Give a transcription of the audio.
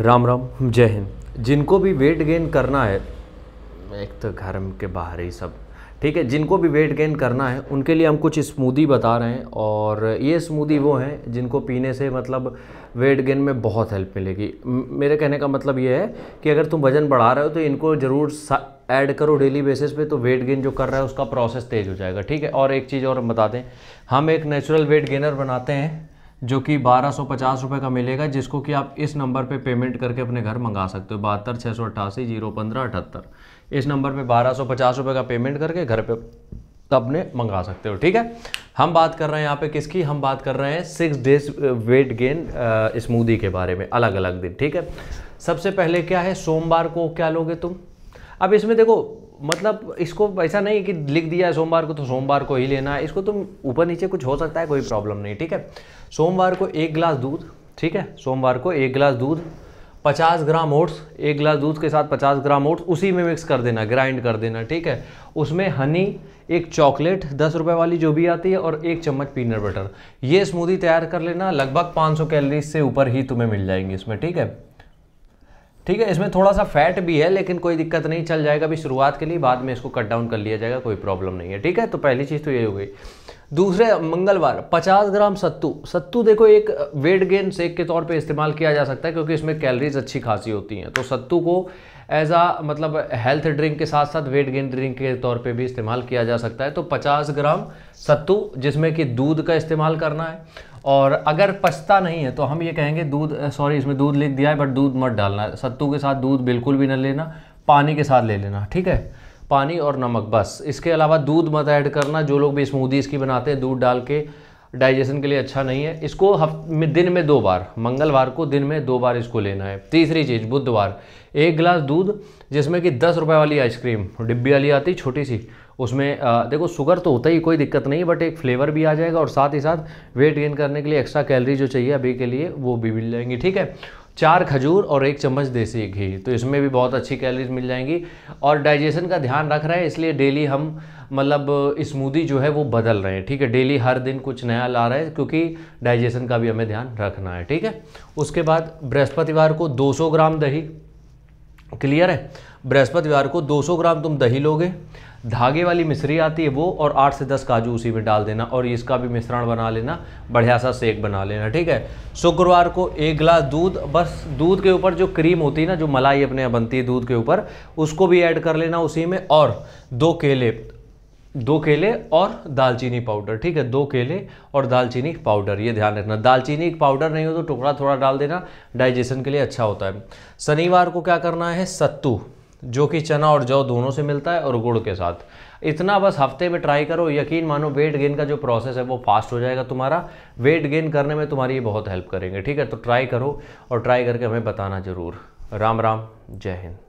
राम राम जय हिंद जिनको भी वेट गेन करना है एक तो घर के बाहर ही सब ठीक है जिनको भी वेट गेन करना है उनके लिए हम कुछ स्मूदी बता रहे हैं और ये स्मूदी वो हैं जिनको पीने से मतलब वेट गेन में बहुत हेल्प मिलेगी मेरे कहने का मतलब ये है कि अगर तुम वज़न बढ़ा रहे हो तो इनको ज़रूर ऐड करो डेली बेसिस पे तो वेट गेन जो कर रहा है उसका प्रोसेस तेज़ हो जाएगा ठीक है और एक चीज़ और बता दें हम एक नेचुरल वेट गेनर बनाते हैं जो कि बारह सौ पचास रुपये का मिलेगा जिसको कि आप इस नंबर पे पेमेंट करके अपने घर मंगा सकते हो बहत्तर छः सौ अट्ठासी जीरो पंद्रह अठहत्तर इस नंबर पे बारह सौ पचास रुपये का पेमेंट करके घर पे अपने मंगा सकते हो ठीक है हम बात कर रहे हैं यहाँ पे किसकी हम बात कर रहे हैं six days weight gain smoothie के बारे में अलग अलग दिन ठीक है सबसे पहले क्या है सोमवार को क्या लोगे तुम अब इसमें देखो मतलब इसको ऐसा नहीं कि लिख दिया है सोमवार को तो सोमवार को ही लेना है इसको तुम तो ऊपर नीचे कुछ हो सकता है कोई प्रॉब्लम नहीं ठीक है सोमवार को एक गिलास दूध ठीक है सोमवार को एक गिलास दूध 50 ग्राम ओट्स एक गिलास दूध के साथ 50 ग्राम ओट्स उसी में मिक्स कर देना ग्राइंड कर देना ठीक है उसमें हनी एक चॉकलेट दस रुपए वाली जो भी आती है और एक चम्मच पीनट बटर ये स्मूदी तैयार कर लेना लगभग 500 कैलोरीज से ऊपर ही तुम्हें मिल जाएंगी इसमें ठीक है ठीक है इसमें थोड़ा सा फैट भी है लेकिन कोई दिक्कत नहीं चल जाएगा अभी शुरुआत के लिए बाद में इसको कट डाउन कर लिया जाएगा कोई प्रॉब्लम नहीं है ठीक है तो पहली चीज़ तो ये हो गई दूसरे मंगलवार 50 ग्राम सत्तू सत्तू देखो एक वेट गेन सेक के तौर पे इस्तेमाल किया जा सकता है क्योंकि इसमें कैलरीज अच्छी खासी होती हैं तो सत्तू को एज आ मतलब हेल्थ ड्रिंक के साथ साथ वेट गेन ड्रिंक के तौर पे भी इस्तेमाल किया जा सकता है तो 50 ग्राम सत्तू जिसमें कि दूध का इस्तेमाल करना है और अगर पछता नहीं है तो हम ये कहेंगे दूध सॉरी इसमें दूध लिख दिया है बट दूध मत डालना है सत्तू के साथ दूध बिल्कुल भी न लेना पानी के साथ ले लेना ठीक है पानी और नमक बस इसके अलावा दूध मत ऐड करना जो लोग भी स्मूदीज़ की बनाते हैं दूध डाल के डाइजेशन के लिए अच्छा नहीं है इसको हफ्ते में दिन में दो बार मंगलवार को दिन में दो बार इसको लेना है तीसरी चीज़ बुधवार एक गिलास दूध जिसमें कि दस रुपये वाली आइसक्रीम डिब्बी वाली आती छोटी सी उसमें आ, देखो शुगर तो होता ही कोई दिक्कत नहीं बट एक फ्लेवर भी आ जाएगा और साथ ही साथ वेट गेन करने के लिए एक्स्ट्रा कैलरी जो चाहिए अभी के लिए वो भी मिल जाएंगी ठीक है चार खजूर और एक चम्मच देसी घी तो इसमें भी बहुत अच्छी कैलोरीज मिल जाएंगी और डाइजेशन का ध्यान रख रहे हैं इसलिए डेली हम मतलब स्मूदी जो है वो बदल रहे हैं ठीक है डेली हर दिन कुछ नया ला रहे हैं क्योंकि डाइजेशन का भी हमें ध्यान रखना है ठीक है उसके बाद बृहस्पतिवार को 200 ग्राम दही क्लियर है बृहस्पतिवार को 200 ग्राम तुम दही लोगे धागे वाली मिश्री आती है वो और आठ से दस काजू उसी में डाल देना और इसका भी मिश्रण बना लेना बढ़िया सा सेक बना लेना ठीक है शुक्रवार को एक गिलास दूध बस दूध के ऊपर जो क्रीम होती है ना जो मलाई अपने यहाँ बनती है दूध के ऊपर उसको भी ऐड कर लेना उसी में और दो केले दो केले और दालचीनी पाउडर ठीक है दो केले और दालचीनी पाउडर ये ध्यान रखना दालचीनी पाउडर नहीं हो तो टुकड़ा थोड़ा डाल देना डाइजेशन के लिए अच्छा होता है शनिवार को क्या करना है सत्तू जो कि चना और जौ दोनों से मिलता है और गुड़ के साथ इतना बस हफ्ते में ट्राई करो यकीन मानो वेट गेन का जो प्रोसेस है वो फास्ट हो जाएगा तुम्हारा वेट गेन करने में तुम्हारी ये बहुत हेल्प करेंगे ठीक है तो ट्राई करो और ट्राई करके हमें बताना ज़रूर राम राम जय हिंद